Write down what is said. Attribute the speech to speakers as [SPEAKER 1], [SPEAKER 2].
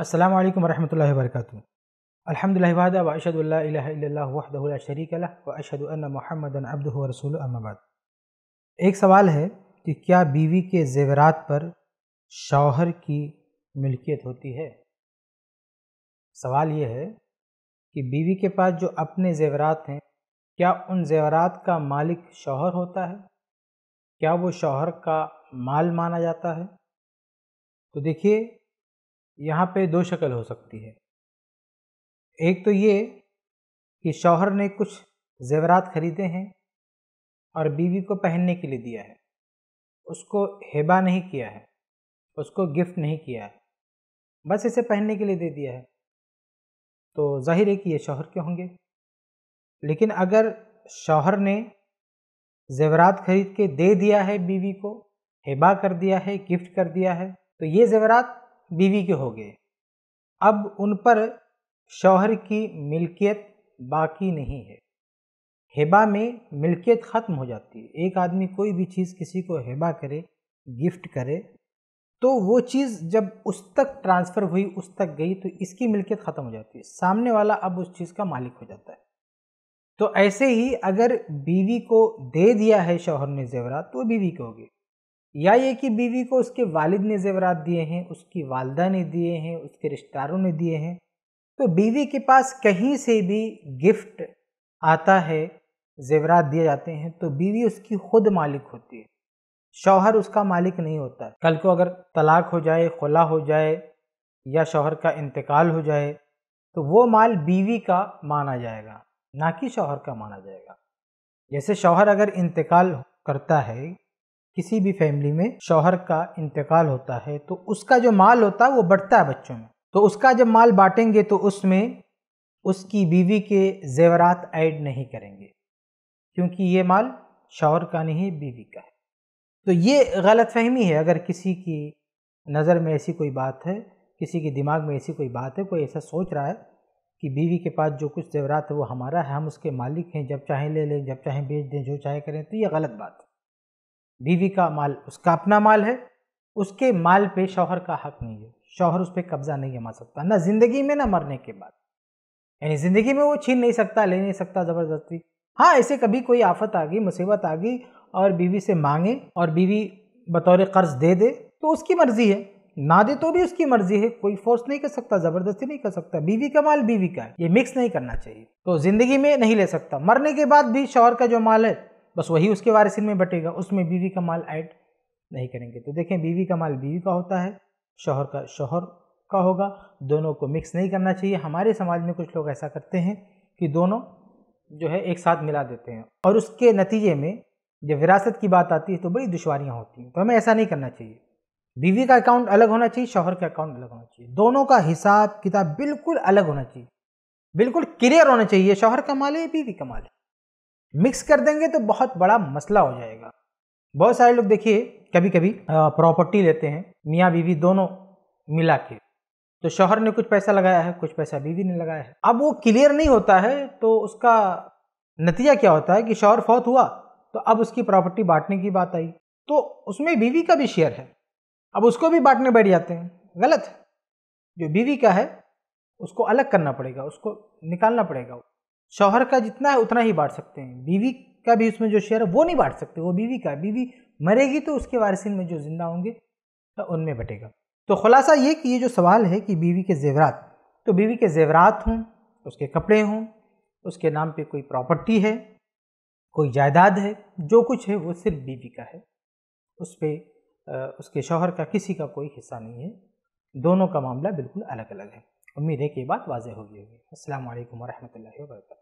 [SPEAKER 1] अल्लाम वरहमल वर्क अलहमदिल्लाबाद अब अशदुल्लाशरीकला व अशद महमदन अब्द रसूल अम्माबाद एक सवाल है कि क्या बीवी के जेवरात पर शौहर की मिल्कियत होती है सवाल यह है कि बीवी के पास जो अपने जेवरात हैं क्या उन जेवरात का मालिक शौहर होता है क्या वो शौहर का माल माना जाता है तो देखिए यहाँ पे दो शक्ल हो सकती है एक तो ये कि शौहर ने कुछ जेवरात खरीदे हैं और बीवी को पहनने के लिए दिया है उसको हेबा नहीं किया है उसको गिफ्ट नहीं किया है बस इसे पहनने के लिए दे दिया है तो जाहिर है कि ये शौहर के होंगे लेकिन अगर शौहर ने जेवरात खरीद के दे दिया है बीवी को हेबा कर दिया है गिफ्ट कर दिया है तो ये जेवरात बीवी के हो गए अब उन पर शौहर की मिल्कियत बाकी नहीं है हिबा में मिल्कियत ख़त्म हो जाती है एक आदमी कोई भी चीज़ किसी को हिबा करे गिफ्ट करे तो वो चीज़ जब उस तक ट्रांसफ़र हुई उस तक गई तो इसकी मिल्कियत ख़त्म हो जाती है सामने वाला अब उस चीज़ का मालिक हो जाता है तो ऐसे ही अगर बीवी को दे दिया है शौहर ने जेवरात तो वो बीवी के हो गए या ये कि बीवी को उसके वालिद ने जेवरात दिए हैं उसकी वालदा ने दिए हैं उसके रिश्तेदारों ने दिए हैं तो बीवी के पास कहीं से भी गिफ्ट आता है जेवरात दिए जाते हैं तो बीवी उसकी खुद मालिक होती है शौहर उसका मालिक नहीं होता कल को अगर तलाक हो जाए खुला हो जाए या शौहर का इंतकाल हो जाए तो वो माल बीवी का माना जाएगा ना कि शौहर का माना जाएगा जैसे शौहर अगर इंतकाल करता है किसी भी फैमिली में शौहर का इंतकाल होता है तो उसका जो माल होता है वो बढ़ता है बच्चों में तो उसका जब माल बांटेंगे तो उसमें उसकी बीवी के जेवरात ऐड नहीं करेंगे क्योंकि ये माल शौहर का नहीं बीवी का है तो ये गलत फहमी है अगर किसी की नज़र में ऐसी कोई बात है किसी के दिमाग में ऐसी कोई बात है कोई ऐसा सोच रहा है कि बीवी के पास जो कुछ जेवरात है वो हमारा है हम उसके मालिक हैं जब चाहें ले लें जब चाहे बेच दें जो चाहे करें तो ये गलत बात है बीवी का माल उसका अपना माल है उसके माल पे शौहर का हक नहीं है शौहर उस पर कब्जा नहीं जमा सकता ना ज़िंदगी में ना मरने के बाद यानी ज़िंदगी में वो छीन नहीं सकता ले नहीं सकता ज़बरदस्ती हाँ ऐसे कभी कोई आफत आ गई मुसीबत आ गई और बीवी से मांगे और बीवी बतौर कर्ज दे दे तो उसकी मर्ज़ी है ना दे तो भी उसकी मर्जी है कोई फोर्स नहीं कर सकता जबरदस्ती नहीं कर सकता बीवी का माल बीवी का है ये मिक्स नहीं करना चाहिए तो जिंदगी में नहीं ले सकता मरने के बाद भी शौहर का जो माल है बस वही उसके वारिसिन में बटेगा उसमें बीवी का माल ऐड नहीं करेंगे तो देखें बीवी का माल बीवी का होता है शोहर का शोहर का होगा दोनों को मिक्स नहीं करना चाहिए हमारे समाज में कुछ लोग ऐसा करते हैं कि दोनों जो है एक साथ मिला देते हैं और उसके नतीजे में जब विरासत की बात आती है तो बड़ी दुशारियाँ होती हैं तो हमें ऐसा नहीं करना चाहिए बीवी का अकाउंट अलग होना चाहिए शोहर का अकाउंट अलग होना चाहिए दोनों का हिसाब किताब बिल्कुल अलग होना चाहिए बिल्कुल क्लियर होना चाहिए शोहर का माल है बीवी का माल है मिक्स कर देंगे तो बहुत बड़ा मसला हो जाएगा बहुत सारे लोग देखिए कभी कभी प्रॉपर्टी लेते हैं मियाँ बीवी दोनों मिला के तो शोहर ने कुछ पैसा लगाया है कुछ पैसा बीवी ने लगाया है अब वो क्लियर नहीं होता है तो उसका नतीजा क्या होता है कि शोहर फौत हुआ तो अब उसकी प्रॉपर्टी बांटने की बात आई तो उसमें बीवी का भी शेयर है अब उसको भी बांटने बैठ जाते हैं गलत है जो बीवी का है उसको अलग करना पड़ेगा उसको निकालना पड़ेगा शौहर का जितना है उतना ही बांट सकते हैं बीवी का भी उसमें जो शेयर है वो नहीं बांट सकते वो बीवी का बीवी मरेगी तो उसके वारसिन में जो जिंदा होंगे तो उनमें बटेगा तो खुलासा ये कि ये जो सवाल है कि बीवी के जेवरात तो बीवी के जेवरात हों उसके कपड़े हों उसके नाम पे कोई प्रॉपर्टी है कोई जायदाद है जो कुछ है वो सिर्फ बीवी का है उस पर उसके शौहर का किसी का कोई हिस्सा नहीं है दोनों का मामला बिल्कुल अलग अलग है उम्मीद है कि ये बात वाजह होगी होगी असल वरहमल वर्का